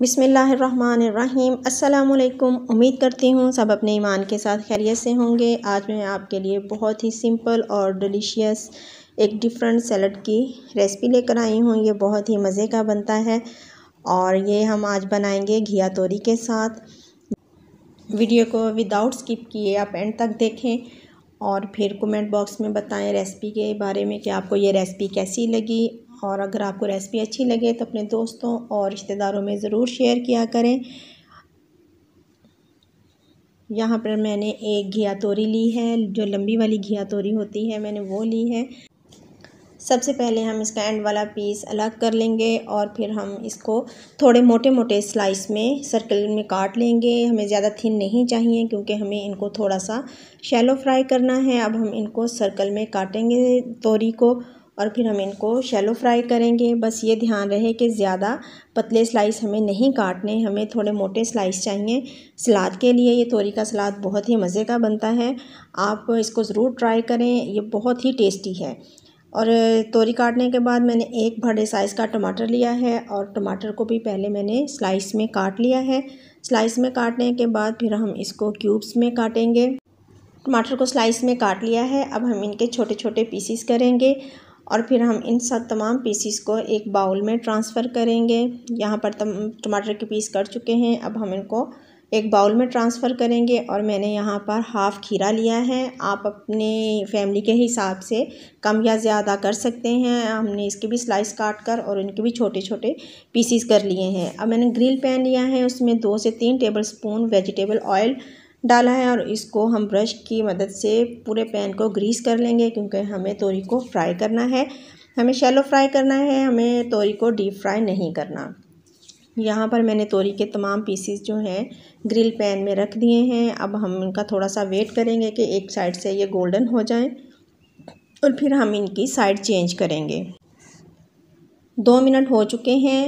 बिसमीम् अल्लाम उम्मीद करती हूँ सब अपने ईमान के साथ खैरियत से होंगे आज मैं आपके लिए बहुत ही सिंपल और डिलीशियस एक डिफरेंट सैलड की रेसिपी लेकर आई हूँ ये बहुत ही मज़े का बनता है और ये हम आज बनाएंगे घिया तोरी के साथ वीडियो को विदाउट स्किप किए आप एंड तक देखें और फिर कमेंट बॉक्स में बताएं रेसिपी के बारे में कि आपको ये रेसिपी कैसी लगी और अगर आपको रेसिपी अच्छी लगे तो अपने दोस्तों और रिश्तेदारों में ज़रूर शेयर किया करें यहाँ पर मैंने एक घिया तोरी ली है जो लंबी वाली घिया तोरी होती है मैंने वो ली है सबसे पहले हम इसका एंड वाला पीस अलग कर लेंगे और फिर हम इसको थोड़े मोटे मोटे स्लाइस में सर्कल में काट लेंगे हमें ज़्यादा थिन नहीं चाहिए क्योंकि हमें इनको थोड़ा सा शैलो फ्राई करना है अब हम इनको सर्कल में काटेंगे तोरी को और फिर हम इनको शैलो फ्राई करेंगे बस ये ध्यान रहे कि ज़्यादा पतले स्लाइस हमें नहीं काटने हमें थोड़े मोटे स्लाइस चाहिए सलाद के लिए ये तोरी का सलाद बहुत ही मज़े का बनता है आप इसको ज़रूर ट्राई करें ये बहुत ही टेस्टी है और तोरी काटने के बाद मैंने एक बड़े साइज़ का टमाटर लिया है और टमाटर को भी पहले मैंने स्लाइस में काट लिया है स्लाइस में काटने के बाद फिर हम इसको क्यूब्स में काटेंगे टमाटर को स्लाइस में काट लिया है अब हम इनके छोटे छोटे पीसीस करेंगे और फिर हम इन सब तमाम पीसीस को एक बाउल में ट्रांसफ़र करेंगे यहाँ पर टमाटर के पीस कर चुके हैं अब हम इनको एक बाउल में ट्रांसफ़र करेंगे और मैंने यहाँ पर हाफ़ खीरा लिया है आप अपने फैमिली के हिसाब से कम या ज़्यादा कर सकते हैं हमने इसके भी स्लाइस काट कर और इनके भी छोटे छोटे पीसीस कर लिए हैं अब मैंने ग्रिल पैन लिया है उसमें दो से तीन टेबल स्पून वेजिटेबल ऑयल डाला है और इसको हम ब्रश की मदद से पूरे पैन को ग्रीस कर लेंगे क्योंकि हमें तोरी को फ्राई करना है हमें शैलो फ्राई करना है हमें तोरी को डीप फ्राई नहीं करना यहाँ पर मैंने तोरी के तमाम पीसीस जो हैं ग्रिल पैन में रख दिए हैं अब हम इनका थोड़ा सा वेट करेंगे कि एक साइड से ये गोल्डन हो जाए और फिर हम इनकी साइड चेंज करेंगे दो मिनट हो चुके हैं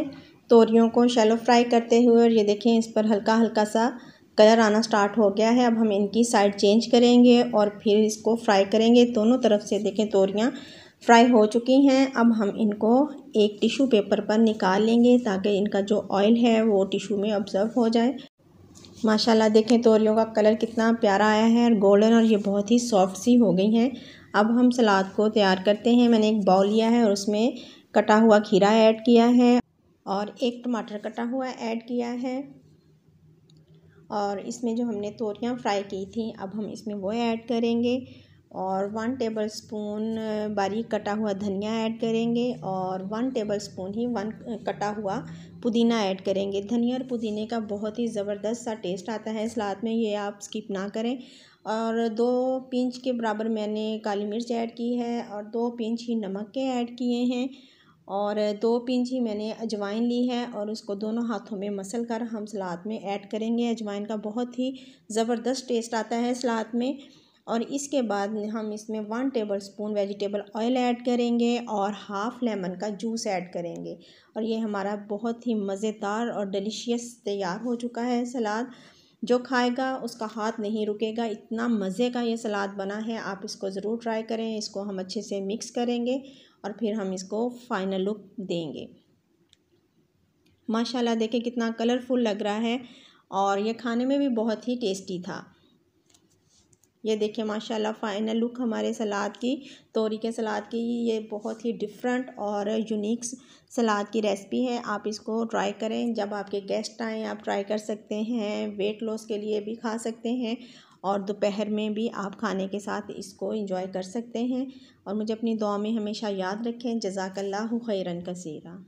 तोरियों को शैलो फ्राई करते हुए और ये देखें इस पर हल्का हल्का सा कलर आना स्टार्ट हो गया है अब हम इनकी साइड चेंज करेंगे और फिर इसको फ्राई करेंगे दोनों तरफ से देखें तोरियाँ फ्राई हो चुकी हैं अब हम इनको एक टिशू पेपर पर निकाल लेंगे ताकि इनका जो ऑयल है वो टिशू में ऑब्ज़र्व हो जाए माशाल्लाह देखें तोरियों का कलर कितना प्यारा आया है और गोल्डन और ये बहुत ही सॉफ्ट सी हो गई हैं अब हम सलाद को तैयार करते हैं मैंने एक बाउल लिया है और उसमें कटा हुआ खीरा ऐड किया है और एक टमाटर कटा हुआ ऐड किया है और इसमें जो हमने तोरियाँ फ्राई की थी अब हम इसमें वो ऐड करेंगे और वन टेबल स्पून बारीक कटा हुआ धनिया ऐड करेंगे और वन टेबल स्पून ही वन कटा हुआ पुदीना ऐड करेंगे धनिया और पुदीने का बहुत ही ज़बरदस्त सा टेस्ट आता है सलाद में ये आप स्किप ना करें और दो पिंच के बराबर मैंने काली मिर्च ऐड की है और दो पिंच ही नमक के ऐड किए हैं और दो पिंच ही मैंने अजवाइन ली है और उसको दोनों हाथों में मसल कर हम सलाद में ऐड करेंगे अजवाइन का बहुत ही ज़बरदस्त टेस्ट आता है सलाद में और इसके बाद हम इसमें one tablespoon vegetable oil add करेंगे और हाफ़ लेमन का जूस ऐड करेंगे और ये हमारा बहुत ही मज़ेदार और डिलीशियस तैयार हो चुका है सलाद जो खाएगा उसका हाथ नहीं रुकेगा इतना मज़े का ये सलाद बना है आप इसको ज़रूर ट्राई करें इसको हम अच्छे से मिक्स करेंगे और फिर हम इसको फाइनल लुक देंगे माशाल्लाह देखें कितना कलरफुल लग रहा है और ये खाने में भी बहुत ही टेस्टी था ये देखिए माशाल्लाह फ़ाइनल लुक हमारे सलाद की तोरी के सलाद की ये बहुत ही डिफरेंट और यूनिक सलाद की रेसिपी है आप इसको ट्राई करें जब आपके गेस्ट आएँ आप ट्राई कर सकते हैं वेट लॉस के लिए भी खा सकते हैं और दोपहर में भी आप खाने के साथ इसको इंजॉय कर सकते हैं और मुझे अपनी दुआ में हमेशा याद रखें जजाकल्ला खैरन कसीरा